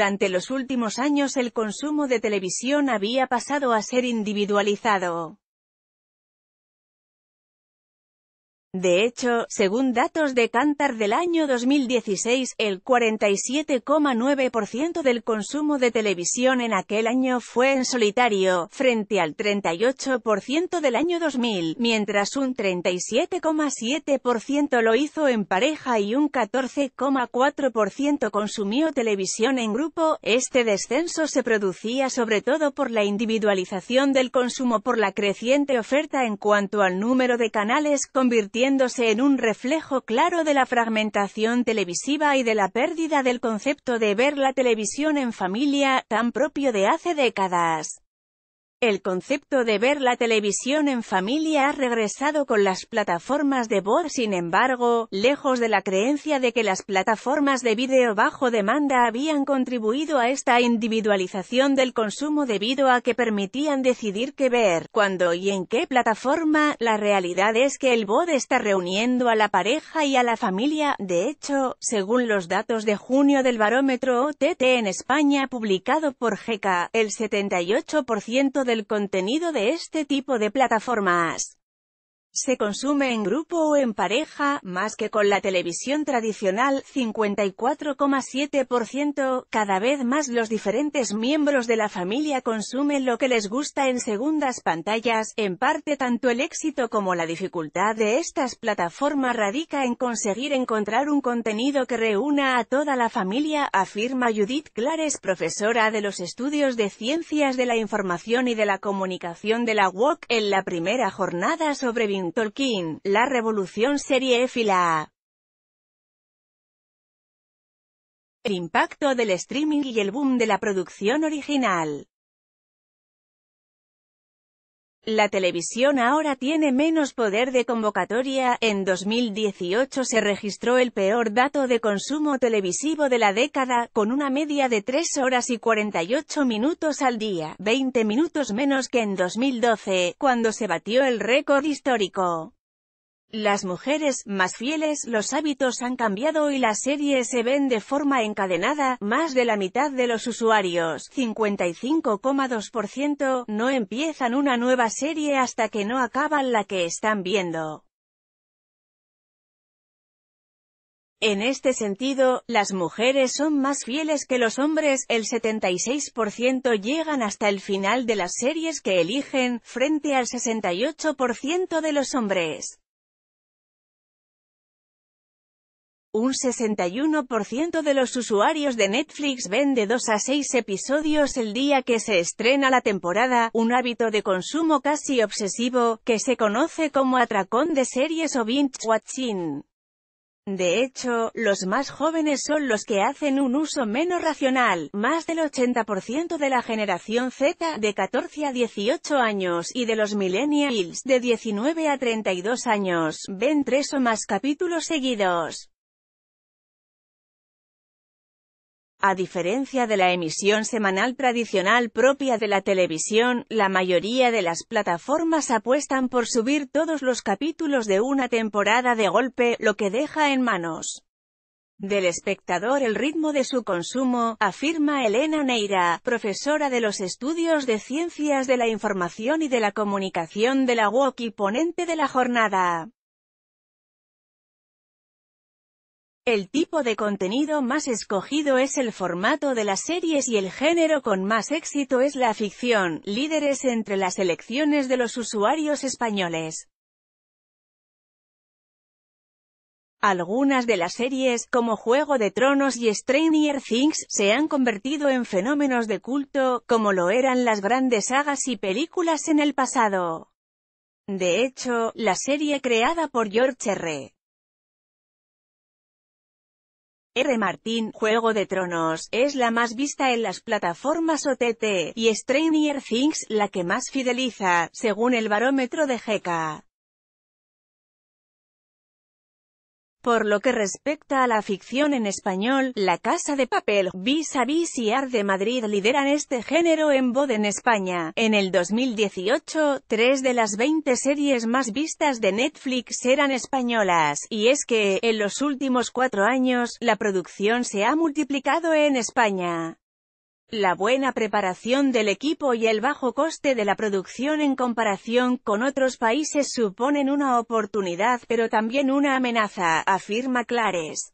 Durante los últimos años el consumo de televisión había pasado a ser individualizado. De hecho, según datos de Cantar del año 2016, el 47,9% del consumo de televisión en aquel año fue en solitario, frente al 38% del año 2000, mientras un 37,7% lo hizo en pareja y un 14,4% consumió televisión en grupo. Este descenso se producía sobre todo por la individualización del consumo por la creciente oferta en cuanto al número de canales convirtiendo en un reflejo claro de la fragmentación televisiva y de la pérdida del concepto de ver la televisión en familia, tan propio de hace décadas. El concepto de ver la televisión en familia ha regresado con las plataformas de voz, sin embargo, lejos de la creencia de que las plataformas de vídeo bajo demanda habían contribuido a esta individualización del consumo debido a que permitían decidir qué ver, cuándo y en qué plataforma, la realidad es que el VOD está reuniendo a la pareja y a la familia, de hecho, según los datos de junio del barómetro OTT en España publicado por GECA, el 78% de el contenido de este tipo de plataformas. Se consume en grupo o en pareja, más que con la televisión tradicional, 54,7%. Cada vez más los diferentes miembros de la familia consumen lo que les gusta en segundas pantallas, en parte tanto el éxito como la dificultad de estas plataformas radica en conseguir encontrar un contenido que reúna a toda la familia, afirma Judith Clares, profesora de los estudios de ciencias de la información y de la comunicación de la UOC, en la primera jornada sobre Tolkien, La Revolución Serie F y la El impacto del streaming y el boom de la producción original. La televisión ahora tiene menos poder de convocatoria, en 2018 se registró el peor dato de consumo televisivo de la década, con una media de 3 horas y 48 minutos al día, 20 minutos menos que en 2012, cuando se batió el récord histórico. Las mujeres más fieles, los hábitos han cambiado y las series se ven de forma encadenada, más de la mitad de los usuarios, 55,2%, no empiezan una nueva serie hasta que no acaban la que están viendo. En este sentido, las mujeres son más fieles que los hombres, el 76% llegan hasta el final de las series que eligen, frente al 68% de los hombres. Un 61% de los usuarios de Netflix ven de 2 a 6 episodios el día que se estrena la temporada, un hábito de consumo casi obsesivo, que se conoce como atracón de series o binge watching. De hecho, los más jóvenes son los que hacen un uso menos racional, más del 80% de la generación Z, de 14 a 18 años, y de los millennials, de 19 a 32 años, ven tres o más capítulos seguidos. A diferencia de la emisión semanal tradicional propia de la televisión, la mayoría de las plataformas apuestan por subir todos los capítulos de una temporada de golpe, lo que deja en manos del espectador el ritmo de su consumo, afirma Elena Neira, profesora de los estudios de ciencias de la información y de la comunicación de la UOC y ponente de la jornada. El tipo de contenido más escogido es el formato de las series y el género con más éxito es la ficción, líderes entre las elecciones de los usuarios españoles. Algunas de las series, como Juego de Tronos y Stranger Things, se han convertido en fenómenos de culto, como lo eran las grandes sagas y películas en el pasado. De hecho, la serie creada por George R. R. Martin, Juego de Tronos, es la más vista en las plataformas OTT, y Stranger Things, la que más fideliza, según el barómetro de GK. Por lo que respecta a la ficción en español, La Casa de Papel, Vis a Vis y Art de Madrid lideran este género en bode en España. En el 2018, tres de las 20 series más vistas de Netflix eran españolas, y es que, en los últimos cuatro años, la producción se ha multiplicado en España. La buena preparación del equipo y el bajo coste de la producción en comparación con otros países suponen una oportunidad pero también una amenaza, afirma Clares.